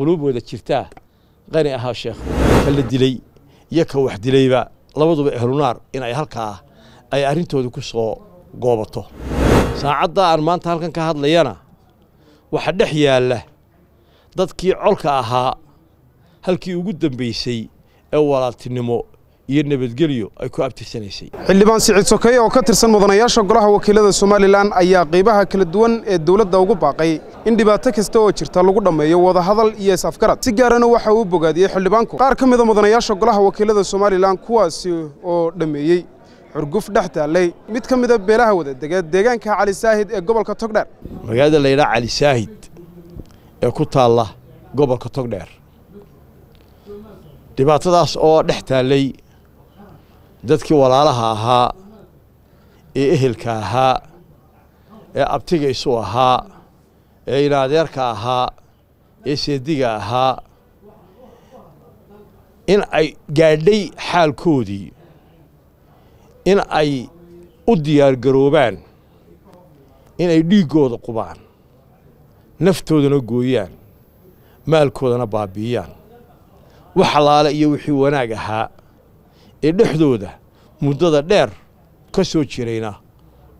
quluubooda jirtaa qani ahaa sheekh ka la dilay iyo ka wax dilayba labaduba ehlunaar in ay halkaa ay arrintooda ku soo goobato saacadda aan maanta halkan ka hadlayana waxa dhex yaalla dadkii colka ahaa halkii ugu dambaysay ee walaaltinimo iyo nabadgelyo ay ku abtirsanaysay xildhibaan siciid sokey oo ka tirsan mudanayaasha golaha wakiilada somalilan ayaa qaybaha kala duwan ee dowladda ugu baaqay in dhibaato kasta oo jirta lagu dhammeeyo wadahadal iyo is-afgarad si gaarana waxa uu bogaadiyey xildhibaanku qaar ka mida ah mudanayaasha golaha wakiilada somalilan kuwaasi oo dhammeeyey xurguf dhex taallay mid ka mida ah beelaha wadadegeed deegaanka cali saahid ee gobolka togdheer magaalada laydhaha cali saahid ee ku taalla gobolka togdheer dhibaatadaas oo dhex taallay dadkii walaalaha ahaa ee ehelka ahaa ee abtiga isu ahaa ee inaadeerka ahaa ee seediga ahaa in ay gaadhay xaalkoodii in ay u diyaargaroobaan inay dhiiggooda qubaan naftoodana gooyaan maalkoodana baabi'iyaan wax xalaale iyo wixii wanaag ahaa ee dhexdooda muddada dheer ka soo jirayna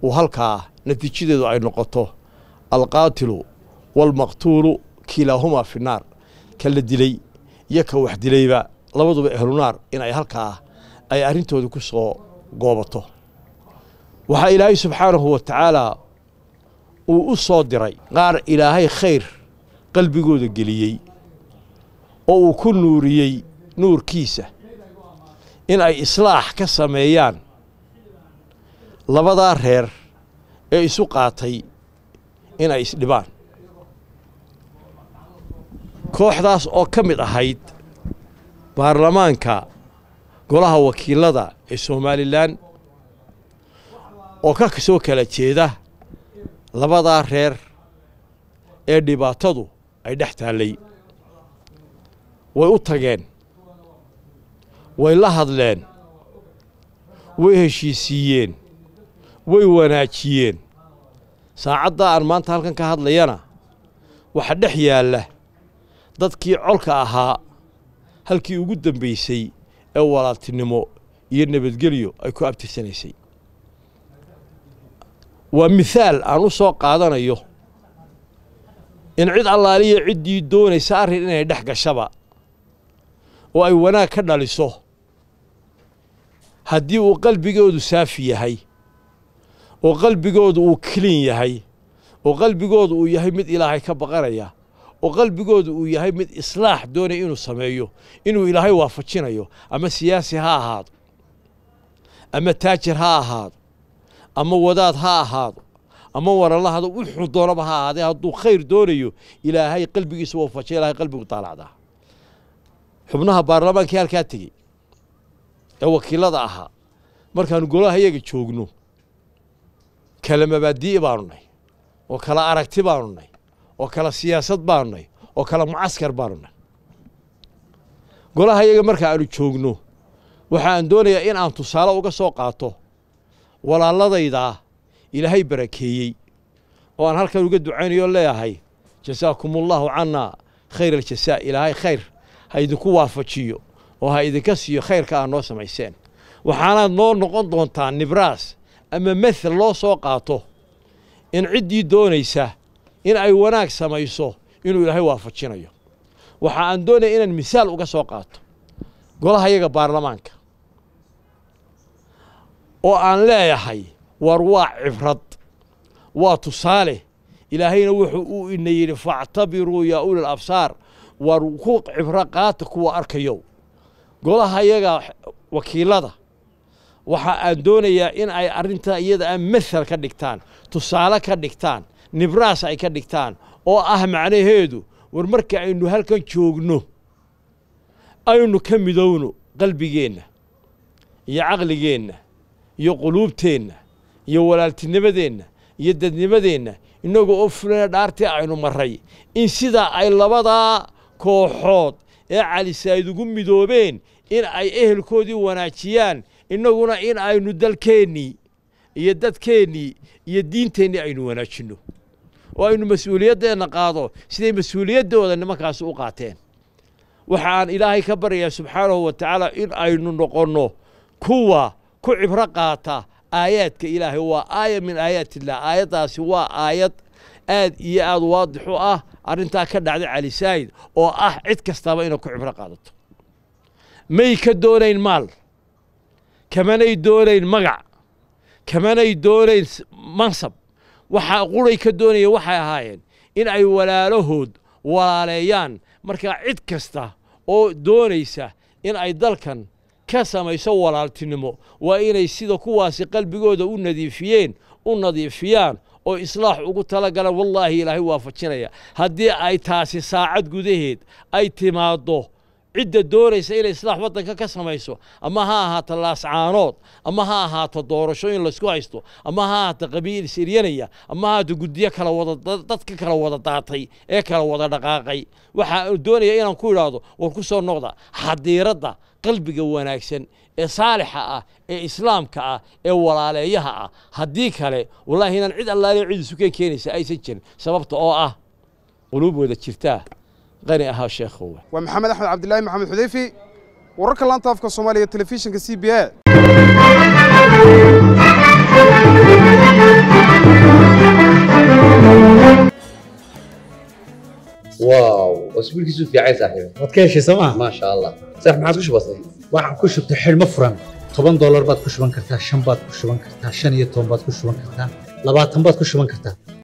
uu halkaa natiijadeedu ay noqoto alqaatilu walmaqtuulu kilaahumaa fi naar ka la dilay iyo ka wax dilayba labaduba ehlunaar inay halkaa ay arrintooda ku soo goobato waxaa ilaahay subxaanahu wa tacaalaa uu u soo diray qaar ilaahay khayr qalbigooda geliyey oo uu ku nuuriyey nuurkiisa in ay islaax ka sameeyaan labadaa reer ee isu qaatay inay isdhibaan kooxdaas oo ka mid ahayd baarlamaanka golaha wakiilada ee somalilan oo ka soo kala jeeda labadaa reer ee dhibaatadu ay dhex taallay way u tageen way la hadleen way heshiisiiyeen way wanaajiyeen saacaddaa aan maanta halkan ka hadlayana waxa dhex yaalla dadkii colka ahaa halkii ugu dambaysay ee walaaltinimo iyo nabadgelyo ay ku abtirsanaysay waa mihaal aan u soo qaadanayo in cid allaaliya ciddii doonaysa arrin inay dhex gashaba oo ay wanaag ka dhaliso haddii uu qalbigoodu saafi yahay oo qalbigoodu uu kelin yahay oo qalbigoodu uu yahay mid ilaahay ka baqanaya oo qalbigooda uu yahay mid islaax doonaya inuu sameeyo inuu ilaahay waafajinayo ama siyaasi ha ahaado ama taajir ha ahaado ama wadaad ha ahaado ama warallahada wuxuu doonaba ha ahaadee hadduu khayr doonayo ilaahay qalbigiisa waafajay ilahay qalbigu daalacdaa xubnaha baarlamaankii halkaa tegey ee wakiilada ahaa markaannu golaha iyaga joogno kala mabaadii baanu nay oo kala aragti baanu nay oo kala siyaasad baanu oo kala mucaskar baanu nahay golaha yaga marka aanu joogno waxa aan doonayaa in aan tusaale uga soo qaato walaaladaydaa ilaahay barakeeyey oo aan halkan uga ducaynayo leeyahay jasaakumullaahu cannaa khayr aljasaa ilaahay khayr ha idinku waafajiyo oo ha idinka siiyo khayrka aad noo samayseen waxaanaad noo noqon doontaa nibraas ama mathal loo soo qaato in ciddii doonaysa in ay wanaag samayso inuu ilaahay waafajinayo waxa aan doonaya inaan misaal uga soo qaato golahayaga baarlamaanka oo aan leeyahay war waa cibrad waa tusaale ilaahayna wuxuu uu ina yidhi factabiruu yaa ulil absaar war ku cibro qaata kuwa arkayo golahayaga yaga wakiilada waxa aan doonayaa in ay arrintaa iyada a ah masal ka dhigtaan tusaale ka dhigtaan nibraas ay ka dhigtaan oo ah macnaheedu war marka aynu halkan joogno aynu ka midowno qalbigeenna iyo caqligeenna iyo quluubteenna iyo walaaltinimadeenna iyo dadnimadeenna innagu oo fulana dhaartii aynu marray in sidaa ay labadaa kooxood ee calisaa'id ugu midoobeen in ay ehelkoodii wanaajiyaan innaguna in aynu dalkeennii iyo dadkeennii iyo diinteennii aynu wanaajinno oo aynu mas uuliyaddeenna qaado siday mas-uuliyaddooda nimankaasi u qaateen waxaan ilaahay ka baryayaa subxaanahu wa tacaala in aynu noqonno kuwa ku cibro qaata aayaadka ilaahay waa aaya min aayaat illah aayaddaasi waa aayad aad iyo aada waadix u ah arrintaa ka dhacday cali saa'id oo ah cid kastaba inay ku cibro qaadato may ka doonayn maal kamanay doonayn magac kamanay doonayn mansab waxaa quray ka doonaya waxay ahaayeen in ay walaalahood walaaleeyaan markaa cid kasta oo doonaysa in ay dalkan ka samayso walaaltinimo waa inay sida kuwaasi qalbigooda u nadiifiyeen u nadiifiyaan oo islaax ugu tala galaan wallaahi ilaahay waafajinaya haddii ay taasi saacad gudaheed ay timaaddo cidda doonaysa inay islaax waddanka ka samayso ama ha ahaato laascaanood ama ha ahaato doorasho in laysku haysto ama ha ahaato qabiil siryanaya ama ha ahaato guddiyo kala wada dadka kala wada daatay ee kala wada dhaqaaqay waxaa doonaya inaan ku idhaahdo war ku soo noqda xadiiradda qalbiga wanaagsan ee saalixa ah ee islaamka ah ee walaaleeyaha ah haddii kale wallaahi inaan cid allaaliya cid isu keen keenaysa aysan jirin sababta oo ah quluub wada jirtaa qani ahaa sheekhowa waa maxamed axmed cabdilaahi maxamed xudeyfi wararka laanta afka soomaaliya telefishinka c b a واو اسبوع كيسو في عيسى حبيبي وتكيش سما ما شاء الله صح معك كش بسيط واحد كش بتحل مفرم 10 دولار باد كشبان كرتا 5 باد كشبان كرتا 5 iyo 10 باد كشبان كرتا 20 باد كشبان كرتا